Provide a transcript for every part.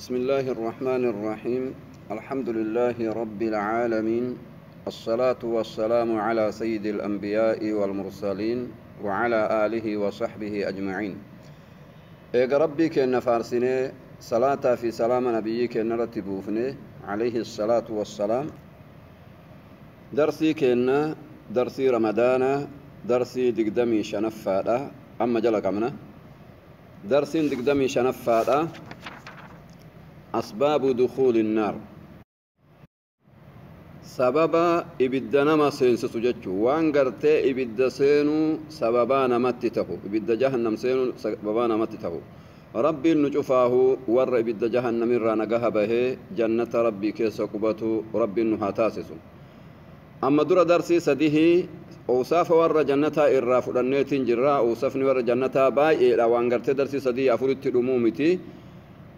بسم الله الرحمن الرحيم الحمد لله رب العالمين الصلاة والسلام على سيد الأنبياء والمرسلين وعلى آله وصحبه أجمعين إيقا ربك إن فارسيني صلاة في سلام نبيك إن رتبوفني عليه الصلاة والسلام درسي كنا درسي رمضان درسي دقدمي شنفا أما جلق منا درسي دقدمي شنفا asbaabu dukuuli sababa ibidda nama seensisu jechuu waan gartee ibidda seenuu sababaa namatti tahu jahannam seenuu sababaa namatti tahu rabbiin nu cufaahu warra ibidda jahannamirraa nagaha bahee jannata rabbii keessa qubatu rabbiin nu haa taasisu amma dura darsii sadihii uusaafa warra jannataa irraa fudhanneetiin jirra uusafni warra jannataa baay'eedha waan gartee darsii sadii afuritti dhumuu miti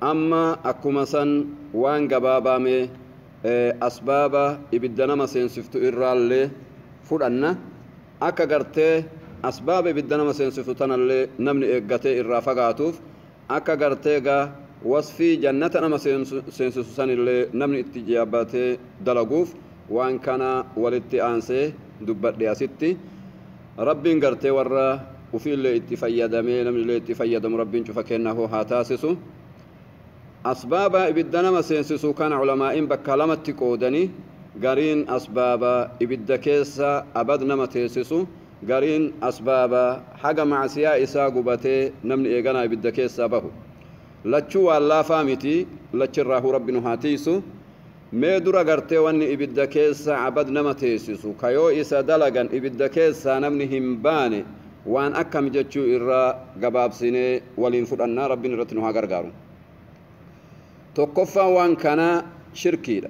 amma akkuma san waan gabaabaame e, asbaaba ibidda nama seensiftu irraallee fudhanna akka gartee asbaaba ibidda nama seensiftu tanallee namni eeggatee irraa fagaatuuf akka gartee gaa wasfii jannata nama seensisu sanillee namni itti jaabbatee dalaguuf waan kana walitti aansee dubbadhe asitti rabbiin gartee warra ufiillee itti fayyadamee namnillee itti fayyadamu rabbiin cufa kenna hoo haa taasisu asbaaba ibidda nama seensisu kana culamaa'in bakka lamatti qoodani gariin asbaaba ibidda keessa abad nama teessisu gariin asbaaba haga macsiyaa isaa gubatee namni eeganaa ibidda keessaa bahu lachuu waan laafaa miti lachirraahuu rabbi haa tiisu mee dura gartee wanni ibidda keessa abad nama teessisu kayoo isa dalagan ibidda keessaa namni hin baane waan akkam jechuu irraa gabaabsinee waliin fudhannaa rabbiin irratti nu haa gargaaru tokkoffaan waan kanaa shirkiidha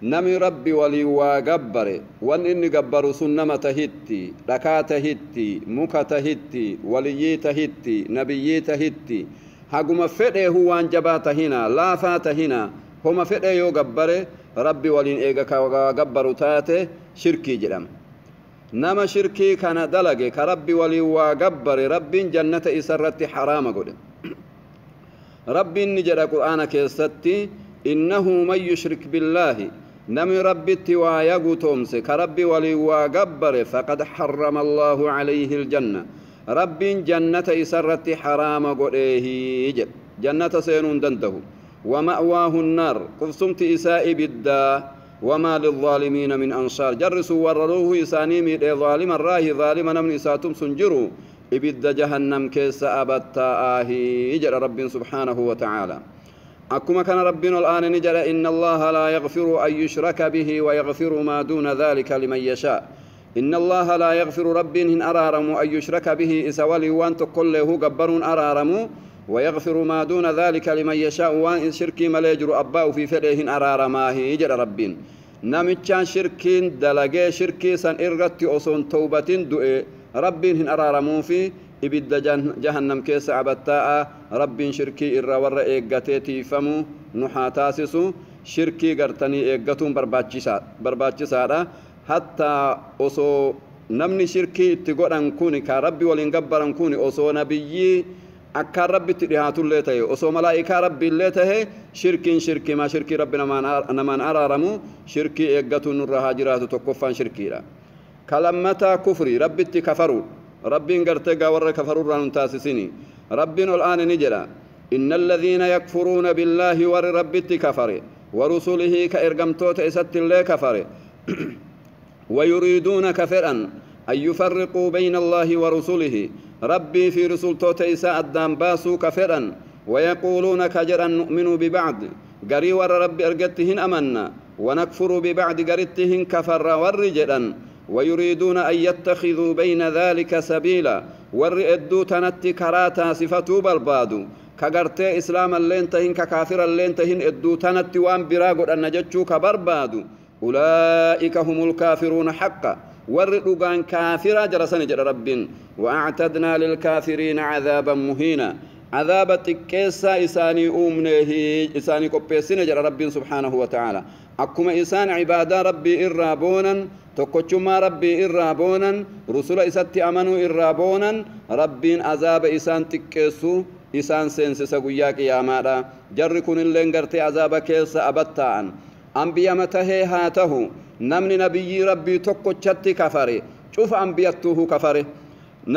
namni rabbi waliin waa gabbare wan inni gabbaru sun nama tahitti dhakaa tahitti muka tahitti waliyyii tahitti nabiyyii tahitti haguma fedheehu waan jabaa tahina laafaa tahina homa fedhee yoo gabbare rabbi waliin eega ka waa gabbaru taate shirkii jedhama nama shirkii kana dalage ka rabbi waliin waa gabbare rabbiin jannata isa irratti haraama godhe ربي نجر جرى قرآن كيستي إنه من يشرك بالله نمي ربي توايا قتومس كربي ولي وقبر فقد حرم الله عليه الجنة ربي جنة إسرت حرام قريه جب جنة سينون دنده ومأواه النار قفصمت إساء بدا وما للظالمين من أنصار جرسوا ورروه من إيه ظالم راهي ظالما من إساتم سنجروا جهنم jahannam أبتا آهي إجر رب سبحانه وتعالى أكما كان ربنا الآن نجر إن الله لا يغفر أن يشرك به ويغفر ما دون ذلك لمن يشاء إن الله لا يغفر رب إن أرارم أن يشرك به إسوالي وان له قبر أرارم ويغفر ما دون ذلك لمن يشاء وان شرك ما ليجر أباء في فره إن أرارماه إجر رب نمتشان شركين دلقي شركي سن إرغت أصن توبة دؤي ربين هن أرارمون في إبد جهنم كيس عبتاء ربين شركي إرى ور إيقاتيتي فمو نحا تاسسو شركي قرتني إيقاتون برباتشسارا حتى أصو نمني شركي اتقرن كوني كربي ولين قبرن كوني أصو نبيي أكا ربي تريهات اللي تهي أصو ملائكة ربي اللي تهي شركين شركي ما شركي ربنا نمان أرارمو شركي إيقاتون نرها تقفان شركي را كلمتا كفري ربي تكفروا ربي انقرتقا ور كفروا ران تاسسيني ربي الآن نجرا إن الذين يكفرون بالله ور ربي تكفري ورسله كإرقمتوت إسات الله كفري ويريدون كفرا أن يفرقوا بين الله ورسله ربي في رسول توت إساء الدام باسو كفرا ويقولون كجرا نؤمن ببعض قري ور ربي أرقتهن أمنا ونكفر ببعض قريتهن كفر ور جدا ويريدون أن يتخذوا بين ذلك سبيلا ور إدو تنتي كراتا صفتو بالبادو كغرتي إسلام اللين تهين ككافر اللين تهين إدو تنتي وان براغو أن جتشو كبربادو أولئك هم الكافرون حقا ور كافرا جرسن جر رب وأعتدنا للكافرين عذابا مهينا عذاب تكيسا إساني أمنه إساني كبسين جر رب سبحانه وتعالى أكما إسان عبادة ربي إرابونا tokkochummaa rabbii irraa boonan rusula isatti amanuu irraa boonan rabbiin azaaba isaan xiqqeessu isaan seensisa guyyaa qiyaamaadha jarri kunilleen gartee azaaba keessa abattaa'an ambiyama tahee haa tahu namni nabiyyii rabbii tokkochatti kafare cufa ambiyattuuhu kafare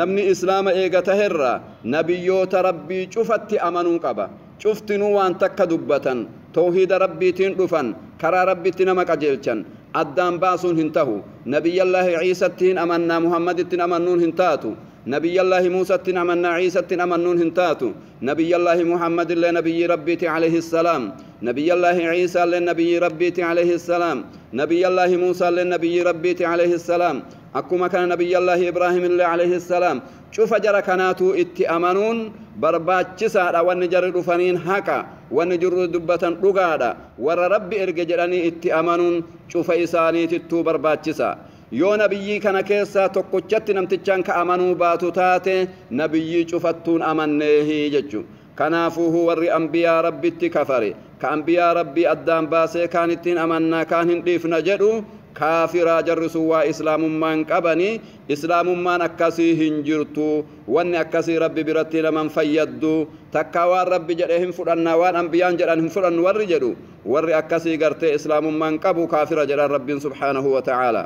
namni islaama eega taherra nabiyyoota rabbii cufatti amanuu qaba cuftinuu waan takka dubbatan tawhiida rabbiitiin dhufan karaa rabbitti nama qajeelchan addaan baasuun hin tahu nabiyyallaahi ciisattiin amannaa muhammadittiin amannuun hin taatu nabiyyallaahi muusattiin amannaa ciisattiin amannuun hin taatu nabiyyallaahi muhammadillee nabiyyi rabbiiti calayhi assalaam nabiyyallaahi ciisaallee nabiyyi rabbiiti calayhi assalaam nabiyyallaahi muusaallee nabiyyi rabbiiti calayhi assalaam akkuma kana nabiyyallaahi ibraahimillee calayhi assalaam cufa jara kanaatuu itti amanuun barbaachisaadha wanni jarri dhufaniin haqa wanni jirru dubbatan dhugaadha warra rabbi erge jedhanii itti amanuun cufa isaaniitittuu barbaachisa yoo nabiyyii kana keessaa tokkochatti namtichaan ka amanuu baatu taate nabiyyii cufattuun amanneehi jechu kanaafuu hu warri ambiyaa rabbitti kafare ka ambiyaa rabbii addaan baasee kaan ittiin amannaa kaan hin dhiifna jedhu kaafiraa jarri sun waa islaamummaan qabanii islaamummaan akkasii hin jirtu wanni akkasii rabbi biratti naman fayyaddu takkaa waan rabbi jedhe hin fudhannaa waan ambiyaan jedhan hin fudhannu warri jedhu warri akkasii gartee islaamummaan qabu kaafira jedhan rabbiin subhaanahu wa ta'aala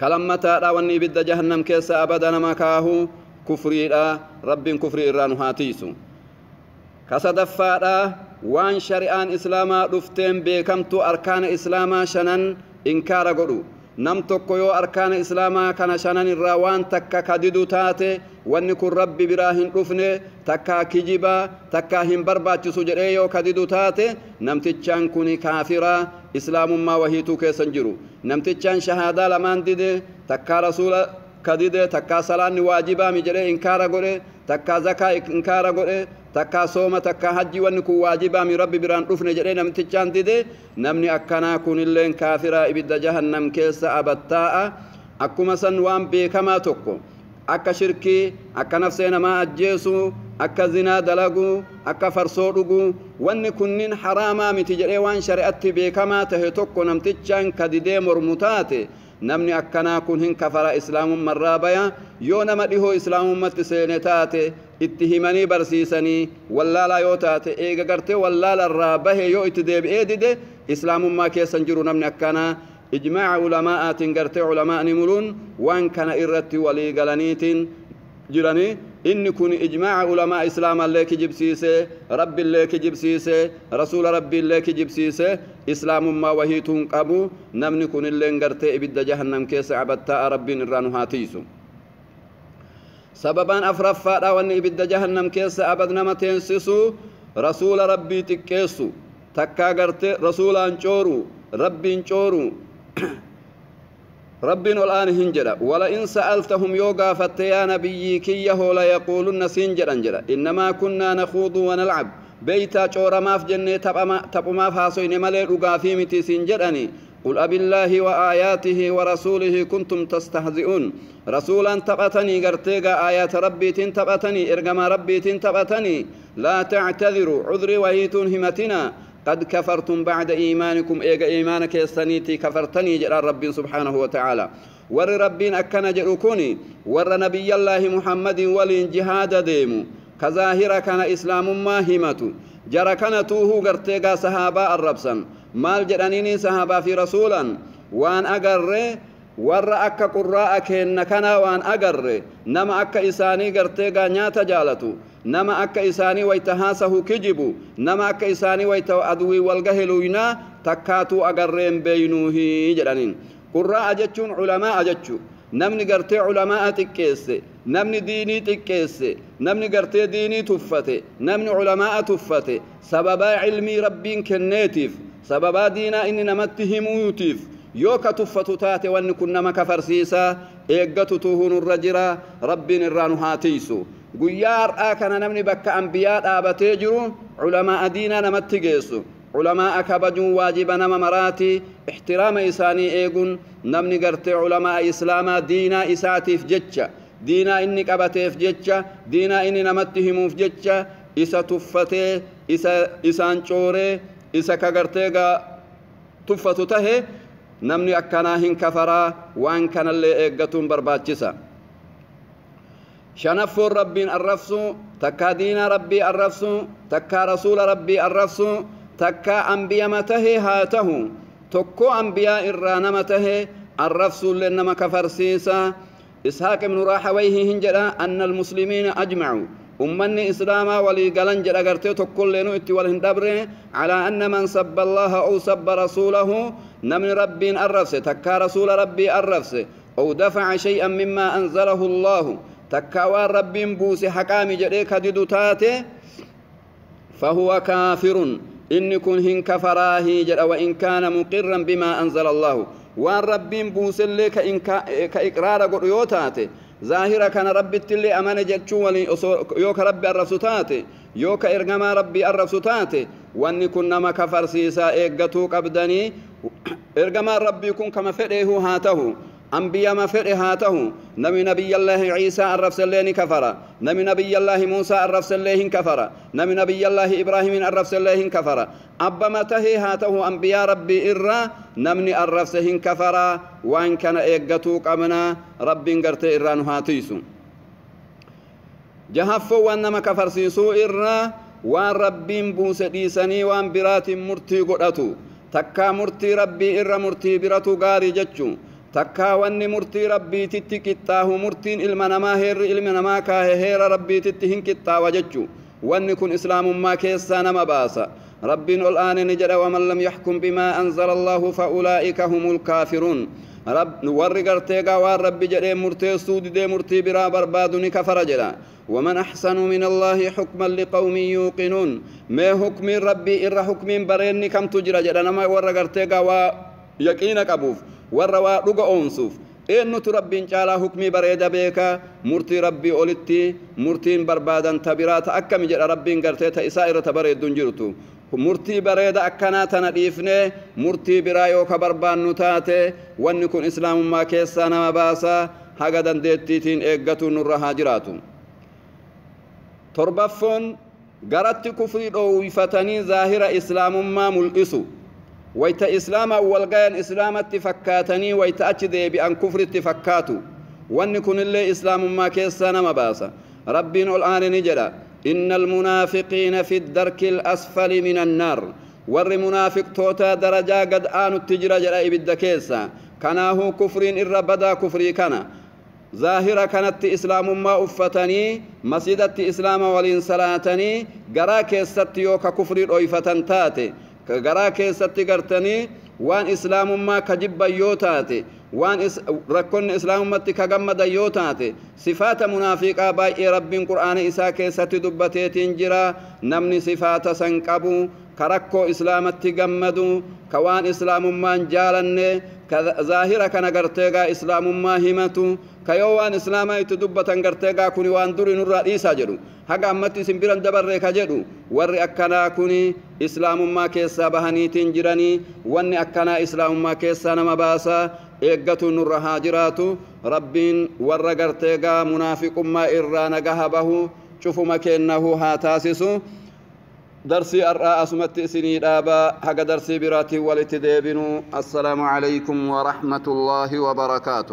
kalammataadha wanni ibidda jahannam keessa abada nama kaahu kufriidha rabbiin kufrii irraa nu haatiisu kasadaffaadha waan shari'aan islaamaa dhufteen beekamtu arkaana islaamaa shanan inkaara godhu nam tokko yoo arkaana islaamaa kana shanan irraa waan takka kadidu taate wanni kun rabbi biraa hin dhufne takkaa kijibaa takkaa hin barbaachisu jedhee yoo kadidu taate namtichaan kun kaafiraa islaamummaa wahiituu keessan jiru namtichaan shahaadaa lamaan dide takkaa rasuula kadide takkaa salaanni waajibaami jedhe inkaara godhe takkaa zakaa inkaara godhe takkaa sooma takkaa hajji wanni kun waajibaami rabbi biraan dhufne jedhe namtichaan dide namni akkanaa kunilleen kaafiraa ibidda jahannam keessa abattaa'a akkuma san waan beekamaa tokko akka shirkii akka nafsee namaa ajjeesuu akka zinaa dalaguu akka farsoo dhuguu wanni kunnin haraamaa miti jedhee waan shari'atti beekamaa tahe tokko namtichaan kadidee mormu taate نمني أكنا كن هن كفر إسلام مرة بيا يونا ما ديهو إسلام مت سينتاتي اتهمني برسيسني ولا لا يوتاتي إيجا كرتي ولا لا الرابه يو اتديب إيدي إسلام ما كيسنجرو نمني أكنا إجماع علماء تنقرتي علماء نمرون وان كان إرتي ولي جلانيتين جلاني إن كن إجماع علماء إسلام الله كجيب سيسة رب الله كجيب سيسة رسول رب الله كجيب سيسة إسلام ما وهي قبو نمن كن اللي انقرت إبدا جهنم كيس عبدتا رب الرانو هاتيسو سببا أفرفا وأن إبدا جهنم كيس عبد نمتين سيسو رسول ربي تكيسو تكا قرت رسولان چورو ربين چورو ربنا الآن هنجرا إن سألتهم يوغا فتيا نبي يقولون ليقولن سنجرا إنما كنا نخوض ونلعب بيتا شورماف جنة تبماف هاسوين ملي رقافي متي سنجراني قل أب الله وآياته ورسوله كنتم تستهزئون رسولا تبعتني قرتيقا آيات ربي تبتني إرقما ربي تبتني لا تعتذروا عذري وهيتون همتنا قد كفرتم بعد إيمانكم إيجا إيمانك يستنيتي كفرتني جرى رب سبحانه وتعالى ور ربين أكنا جرؤكوني ور نبي الله محمد ولين جهاد ديمو كظاهرة كان إسلام ما همتو جرى كان توهو قرتيغا صحابا الربسا مال جرانيني صحابا في رسولا وان أقرّي warra akka qurraa'a keenna kanaa waan agarre nama akka isaanii gartee gaa nyaata jaalatu nama akka isaanii wayta haasahu kijibu nama akka isaanii wayta aduwii walgaheluynaa takkaatuu agarreen beeynuuhi jedhaniin qurraa'a jechuun culamaa'a jechu namni gartee culamaa'a xiqqeesse namni diinii xiqqeesse namni gartee diinii tuffate namni culamaa'a tuffate sababaa cilmii rabbiin kenneetiif sababaa diinaa inni namatti himuutiif yoo ka tuffatu taate wanni kun nama kafarsiisa eeggatutu hunurra jira rabbiin irraa nu haa tiisu guyyaa har'aa kana namni bakka ambiyaa dhaabatee jiru culamaa'a diinaa namatti geessu culamaa'a kabajuun waajiba nama maraati ixtiraama isaanii eeguun namni gartee culamaa'a islaamaa diinaa isaatiif jecha diinaa inni qabateef jecha diinaa inni namatti himuuf jecha isa tuffatee isa isaan cooree isa ka gartee tuffatu tahe namni akkanaa hin kafaraa waan kanallee eeggatuun barbaachisa shanaffoon rabbiin arrabsu takkaa diina rabbii arrabsu takkaa rasuula rabbii arrabsu takkaa ambiyama tahee haa tahu tokko ambiyaa irraa nama tahee arrabsuullee nama kafarsiisa ishaaq ibnu raaxawayhi hin jedha anna almuslimiina ajmacu ummanni islaamaa walii galan jedha gartee tokkolleenu itti wal hin dhabre calaa anna man sabba allaha aw sabba rasuulahu نمن ربي أرفس تكا رسول ربي أرفس أو دفع شيئا مما أنزله الله تكا ربي بوس حكام جريك ددو فهو كافر إن كن هن كفراه جرى وإن كان مقرا بما أنزل الله وان ربي بوس إن كإقرار قريوتات تاتي ظاهرة كان ربي تلي أمان جتشو ولي يوك ربي الرفس يوك إرغما ربي الرفس وأن واني كنما كفر سيسا إيقتو قبدني ergamaan rabbii kun kama fedheehu haa tahu أنبياء ما فرع هاته نبي نبي الله عيسى الرفس الله كفر نبي نبي الله موسى الرفس الله كفر نبي نبي الله إبراهيم الرفس الله كفر أبا ما تهي هاته أنبياء ربي ارا نمني الرفس كفر وإن كان إيقتوك أمنا ربي انقرت إران هاتيسو جهف وانما كفر سيسو ارا وان ربي بوسديسني وان برات مرتي قدتو takkaa murtii rabbii irra murtii biratu gaarii jechuun takkaa wanni murtii rabbiititti qixxaahu murtiin ilma namaa heerri ilmi namaa kaahe heera rabbiititti hin qixxaawa jechuu wanni kun islaamummaa keessaa nama baasa rabbiin ol aane ni jedha waman lam yaxkum bimaa anzala allaahu fa ulaa'ika humul kaafiruun رب ورّي قرتي قوار ربي جري مرتي سود دي مرتي برا بربادني كفر جلا ومن أحسن من الله حكما لقوم يوقنون ما حكم ربي إر حكم برين كم تجرى جلا نما ور قرتي قوا يقينك أبوف ورّي ورّي أونسوف eennutu rabbiin caalaa hukmii bareeda beeka murtii rabbii olitti murtiin barbaadan ta biraa ta akkami jedha rabbiin gartee ta isaa irra ta bareedduun murtii bareeda akkanaa tana dhiifnee murtii biraa yoo ka barbaannu taate wanni kun islaamummaa keessaa nama baasaa haga dandeettiitiin eeggatu nurra haa jiraatu torbaffoon garatti kufrii dhoowwifatanii zaahira islaamummaa mul'isu wayta islaama walgayan islaamatti fakkaatanii wayta achi deebi'an kufritti fakkaatu wanni kunillee islaamummaa keessaa nama baasa rabbiin ol aane ni jedha إن المنافقين في الدرك الأسفل من النار warri munaafiqtoota darajaa gad aanutti jira jedha ibidda keessa kanaahuu kufriin irra badaa kufrii kana zaahira kanatti islaamummaa uffatanii masiidatti islaama waliin salaatanii garaa keessatti yoo ka kufrii dhoyfatan taate garaa keessatti gartanii waan islaamummaa ka jibban yoo taate waan rakkonni islaamummatti ka gammadan yoo taate sifaata munaafiqaa baay'ee rabbiin qur'aana isaa keessatti dubbateetiin jira namni sifaata san qabu ka rakkoo islaamatti gammadu ka waan islaamummaan jaalanne ka zaahira kana garteegaa islaamummaa himatu ka yoo waan islaamaa itti dubbatan garteegaa kuni waan duri nurraa dhiisaa jedhu haga ammatti isin biran dabarree ka jedhu warri akkanaa kuni islaamummaa keessaa bahaniitiin jiranii wanni akkanaa islaamummaa keessaa nama baasaa eeggatu nurra haa jiraatu rabbiin warra gartee gaa munaafiqummaa irraa nagaha bahu cufuma kennahu haa taasisu درسي الرأس متئسني دابا حق درسي براتي ولتدابنو السلام عليكم ورحمة الله وبركاته